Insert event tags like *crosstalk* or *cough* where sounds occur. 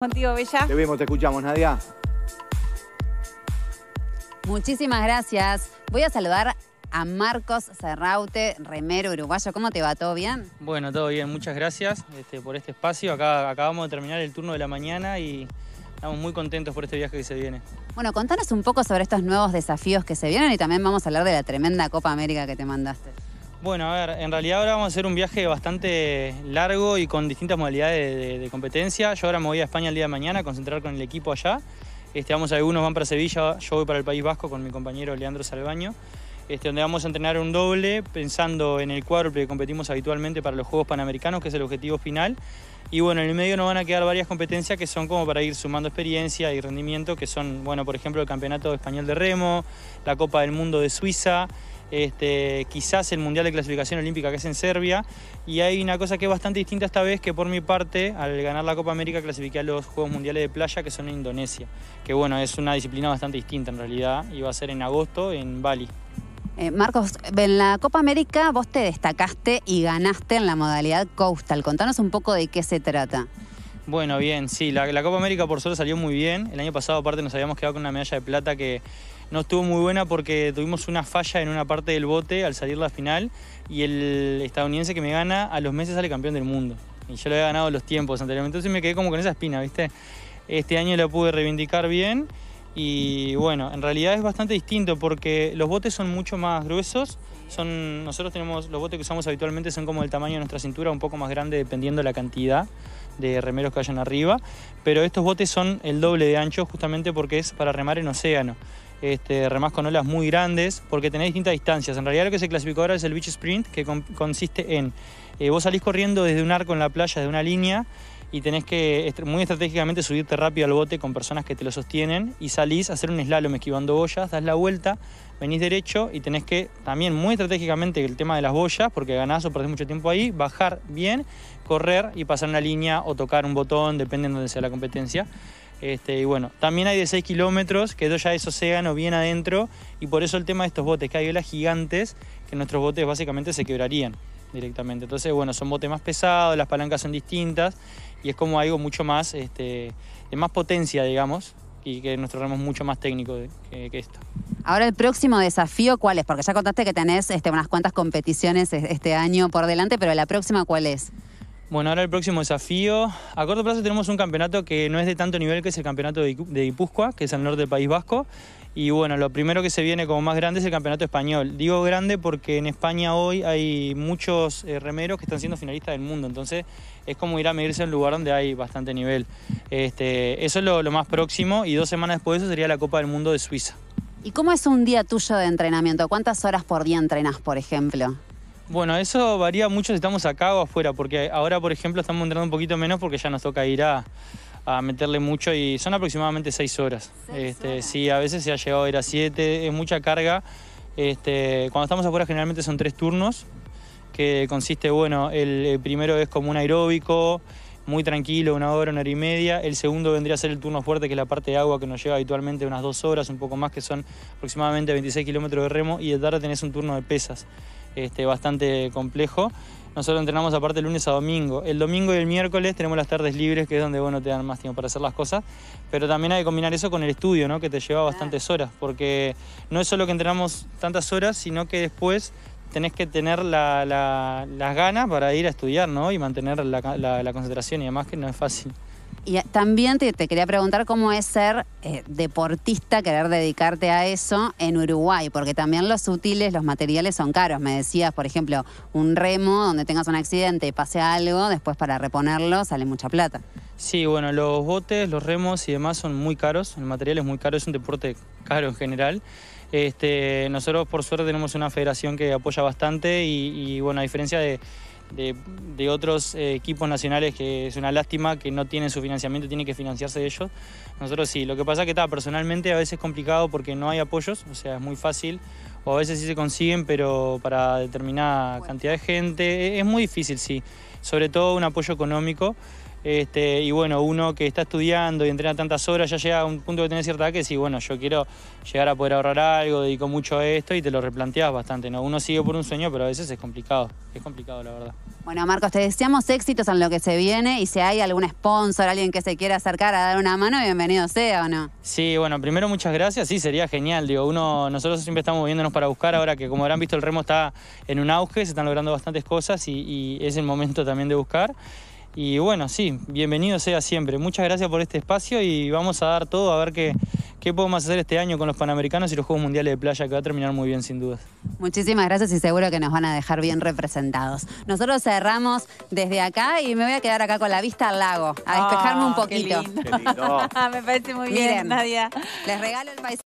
Contigo, Bella. Te vemos, te escuchamos, Nadia. Muchísimas gracias. Voy a saludar a Marcos Serraute, remero uruguayo. ¿Cómo te va? ¿Todo bien? Bueno, todo bien. Muchas gracias este, por este espacio. acabamos de terminar el turno de la mañana y estamos muy contentos por este viaje que se viene. Bueno, contanos un poco sobre estos nuevos desafíos que se vienen y también vamos a hablar de la tremenda Copa América que te mandaste. Bueno, a ver, en realidad ahora vamos a hacer un viaje bastante largo y con distintas modalidades de, competencia. Yo ahora me voy a España el día de mañana a concentrar con el equipo allá. Este, algunos van para Sevilla, yo voy para el País Vasco con mi compañero Leandro Salvaño, este, donde vamos a entrenar un doble pensando en el cuádruple que competimos habitualmente para los Juegos Panamericanos, que es el objetivo final. Y bueno, en el medio nos van a quedar varias competencias que son como para ir sumando experiencia y rendimiento, que son, bueno, por ejemplo, el Campeonato Español de Remo, la Copa del Mundo de Suiza, este, quizás el Mundial de Clasificación Olímpica que es en Serbia. Y hay una cosa que es bastante distinta esta vez, que por mi parte, al ganar la Copa América, clasifiqué a los Juegos Mundiales de Playa, que son en Indonesia. Que bueno, es una disciplina bastante distinta en realidad, y va a ser en agosto en Bali. Eh, Marcos, en la Copa América vos te destacaste y ganaste en la modalidad coastal. Contanos un poco de qué se trata. Bueno, bien, sí, la, la Copa América por suerte salió muy bien. El año pasado aparte nos habíamos quedado con una medalla de plata que no estuvo muy buena porque tuvimos una falla en una parte del bote al salir la final y el estadounidense que me gana a los meses sale campeón del mundo. Y yo lo había ganado los tiempos anteriormente, entonces me quedé como con esa espina, ¿viste? Este año la pude reivindicar bien y bueno, en realidad es bastante distinto porque los botes son mucho más gruesos, son, nosotros tenemos, los botes que usamos habitualmente son como del tamaño de nuestra cintura, un poco más grande dependiendo la cantidad de remeros que hayan arriba, pero estos botes son el doble de ancho justamente porque es para remar en océano este, remás con olas muy grandes, porque tenés distintas distancias. En realidad lo que se clasificó ahora es el beach sprint, que consiste en, eh, vos salís corriendo desde un arco en la playa, desde una línea, y tenés que muy estratégicamente subirte rápido al bote con personas que te lo sostienen y salís a hacer un slalom esquivando boyas, das la vuelta, venís derecho y tenés que también muy estratégicamente el tema de las boyas, porque ganás o perdés mucho tiempo ahí, bajar bien, correr y pasar una línea o tocar un botón, depende de donde sea la competencia. Este, y bueno, también hay de 6 kilómetros, que ya es océano bien adentro, y por eso el tema de estos botes, que hay olas gigantes, que nuestros botes básicamente se quebrarían directamente. Entonces, bueno, son botes más pesados, las palancas son distintas, y es como algo mucho más, este, de más potencia, digamos, y que nuestro remo es mucho más técnico que, esto. Ahora el próximo desafío, ¿cuál es? Porque ya contaste que tenés este, unas cuantas competiciones este, este año por delante, pero la próxima, ¿cuál es? Bueno, ahora el próximo desafío. A corto plazo tenemos un campeonato que no es de tanto nivel que es el campeonato de Guipúzcoa, que es al norte del País Vasco. Y bueno, lo primero que se viene como más grande es el campeonato español. Digo grande porque en España hoy hay muchos eh, remeros que están siendo finalistas del mundo. Entonces es como ir a medirse en un lugar donde hay bastante nivel. Este, eso es lo, lo más próximo y dos semanas después de eso sería la Copa del Mundo de Suiza. ¿Y cómo es un día tuyo de entrenamiento? ¿Cuántas horas por día entrenas, por ejemplo? Bueno, eso varía mucho si estamos acá o afuera, porque ahora, por ejemplo, estamos entrando un poquito menos porque ya nos toca ir a, meterle mucho y son aproximadamente seis este, horas. Sí, a veces se ha llegado a ir a siete, es mucha carga. Este, cuando estamos afuera generalmente son tres turnos, que consiste, bueno, el, primero es como un aeróbico, muy tranquilo, una hora, una hora y media. El segundo vendría a ser el turno fuerte, que es la parte de agua que nos lleva habitualmente unas dos horas, un poco más, que son aproximadamente 26 kilómetros de remo. Y de tarde tenés un turno de pesas, este, bastante complejo. Nosotros entrenamos aparte lunes a domingo. El domingo y el miércoles tenemos las tardes libres, que es donde bueno, te dan más tiempo para hacer las cosas. Pero también hay que combinar eso con el estudio, ¿no? que te lleva bastantes horas, porque no es solo que entrenamos tantas horas, sino que después tenés que tener las ganas para ir a estudiar ¿no? y mantener la, la concentración y además que no es fácil y también te, quería preguntar cómo es ser eh, deportista, querer dedicarte a eso en Uruguay, porque también los útiles, los materiales son caros. Me decías, por ejemplo, un remo donde tengas un accidente y pase algo, después para reponerlo sale mucha plata. Sí, bueno, los botes, los remos y demás son muy caros, el material es muy caro, es un deporte caro en general. Este, nosotros por suerte tenemos una federación que apoya bastante y bueno, a diferencia de de, otros eh, equipos nacionales que es una lástima que no tienen su financiamiento, tienen que financiarse de ellos. Nosotros sí, lo que pasa es que está personalmente a veces es complicado porque no hay apoyos, o sea, es muy fácil, o a veces sí se consiguen, pero para determinada cantidad de gente e, es muy difícil, sí, sobre todo un apoyo económico. Este, y bueno, uno que está estudiando y entrena tantas horas ya llega a un punto que tiene cierta edad que sí, bueno, yo quiero llegar a poder ahorrar algo, dedico mucho a esto y te lo replanteas bastante, ¿no? Uno sigue por un sueño, pero a veces es complicado, es complicado la verdad. Bueno, Marcos, te deseamos éxitos en lo que se viene y si hay algún sponsor, alguien que se quiera acercar a dar una mano, bienvenido sea o no. Sí, bueno, primero muchas gracias, sí, sería genial, digo, uno, nosotros siempre estamos moviéndonos para buscar ahora que como habrán visto el remo está en un auge, se están logrando bastantes cosas y es el momento también de buscar. Y bueno, sí, bienvenido sea siempre. Muchas gracias por este espacio y vamos a dar todo a ver qué, qué podemos hacer este año con los Panamericanos y los Juegos Mundiales de Playa, que va a terminar muy bien sin dudas. Muchísimas gracias y seguro que nos van a dejar bien representados. Nosotros cerramos desde acá y me voy a quedar acá con la vista al lago, a despejarme un ah, poquito. *laughs* me parece muy bien, Nadia. Les regalo el paisaje.